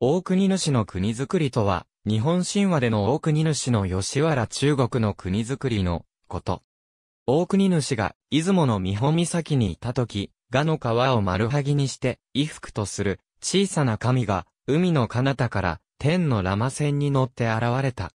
大国主の国づくりとは、日本神話での大国主の吉原中国の国づくりのこと。大国主が、出雲の三保岬にいた時、ガの川を丸はぎにして、衣服とする、小さな神が、海の彼方から、天のラマ船に乗って現れた。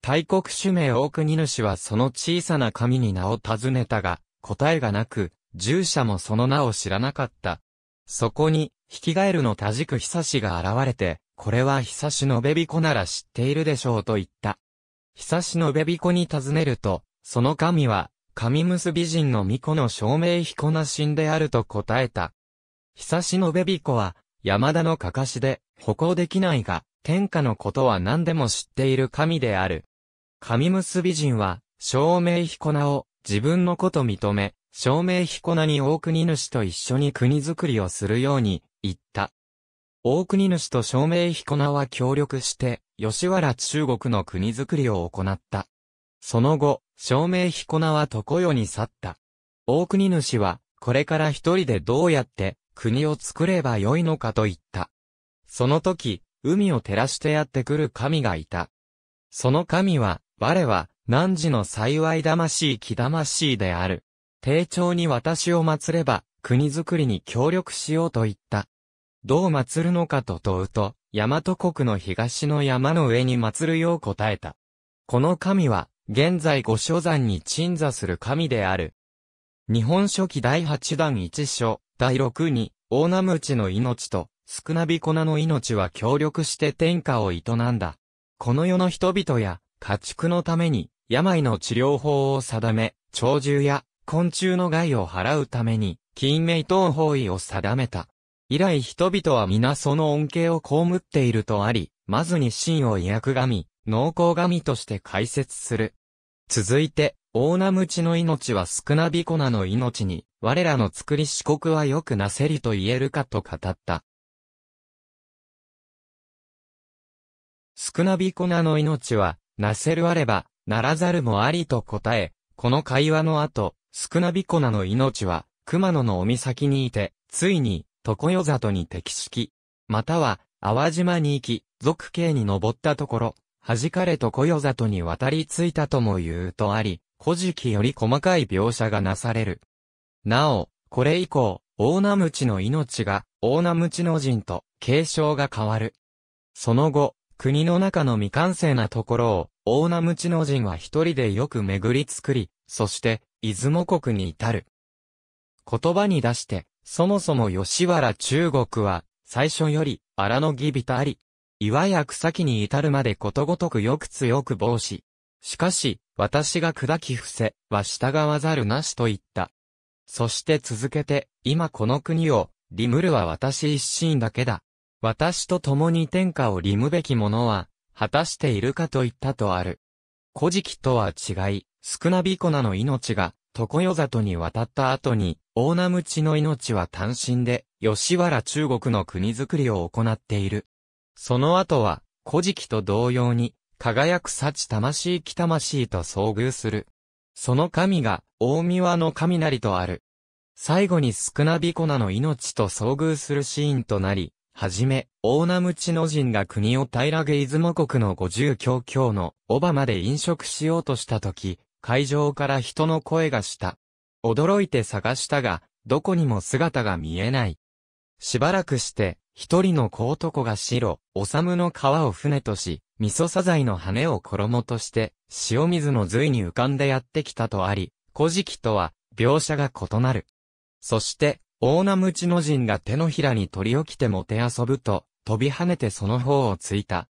大国主名大国主はその小さな神に名を尋ねたが、答えがなく、従者もその名を知らなかった。そこに、引き返るの多軸久しが現れて、これは久しのべびこなら知っているでしょうと言った。久しのべびこに尋ねると、その神は、神結び人の巫女の証明彦な神であると答えた。久しのべびこは、山田のかかしで、歩行できないが、天下のことは何でも知っている神である。神結び人は、証明彦名を、自分のこと認め、証明彦名に大国主と一緒に国づくりをするように、言った。大国主と照明彦名は協力して、吉原中国の国づくりを行った。その後、照明彦名は常世に去った。大国主は、これから一人でどうやって国を作ればよいのかと言った。その時、海を照らしてやってくる神がいた。その神は、我は、汝の幸い魂気魂である。丁重に私を祀れば、国づくりに協力しようと言った。どう祀るのかと問うと、大和国の東の山の上に祀るよう答えた。この神は、現在御所山に鎮座する神である。日本書紀第八弾一章、第六に、大名口の命と、少なび粉の命は協力して天下を営んだ。この世の人々や、家畜のために、病の治療法を定め、鳥獣や、昆虫の害を払うために、金名等方位を定めた。以来人々は皆その恩恵を被っているとあり、まずに真を薬神、濃厚神として解説する。続いて、大名無知の命は少なびこなの命に、我らの作り四国はよくなせりと言えるかと語った。少なびこなの命は、なせるあれば、ならざるもありと答え、この会話の後、少なびこなの命は、熊野のお岬にいて、ついに、常世里に敵式。または、淡島に行き、俗系に登ったところ、弾かれ常世里に渡り着いたとも言うとあり、古事記より細かい描写がなされる。なお、これ以降、大名口の命が、大名口の人と、継承が変わる。その後、国の中の未完成なところを、大名口の人は一人でよく巡り作り、そして、出雲国に至る。言葉に出して、そもそも吉原中国は、最初より、荒野木人あり、岩や草木に至るまでことごとくよく強く防止。しかし、私が砕き伏せ、は従わざるなしと言った。そして続けて、今この国を、リムルは私一心だけだ。私と共に天下をリムべき者は、果たしているかと言ったとある。古事記とは違い、少なびこなの命が、常世里に渡った後に、大名無知の命は単身で、吉原中国の国づくりを行っている。その後は、古事記と同様に、輝く幸魂き魂と遭遇する。その神が、大神話の雷とある。最後に少なびこなの命と遭遇するシーンとなり、はじめ、大名無知の人が国を平げ出雲国の五十教教の、オバまで飲食しようとしたとき、会場から人の声がした。驚いて探したが、どこにも姿が見えない。しばらくして、一人の小男が白、おさむの川を船とし、味噌サザイの羽を衣として、塩水の髄に浮かんでやってきたとあり、古事記とは、描写が異なる。そして、大名無知の人が手のひらに取り起きてもて遊ぶと、飛び跳ねてその方をついた。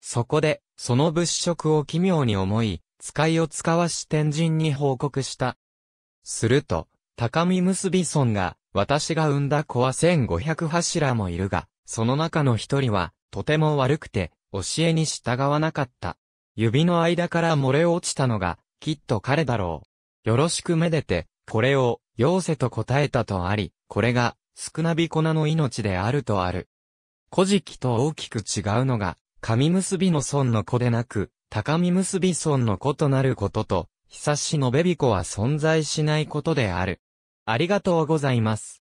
そこで、その物色を奇妙に思い、使いを使わし天神に報告した。すると、高見結び村が、私が産んだ子は千五百柱もいるが、その中の一人は、とても悪くて、教えに従わなかった。指の間から漏れ落ちたのが、きっと彼だろう。よろしくめでて、これを、要せと答えたとあり、これが、少なび粉の命であるとある。古事記と大きく違うのが、神結びの孫の子でなく、高見結び孫の子となることと、久しのべびこは存在しないことである。ありがとうございます。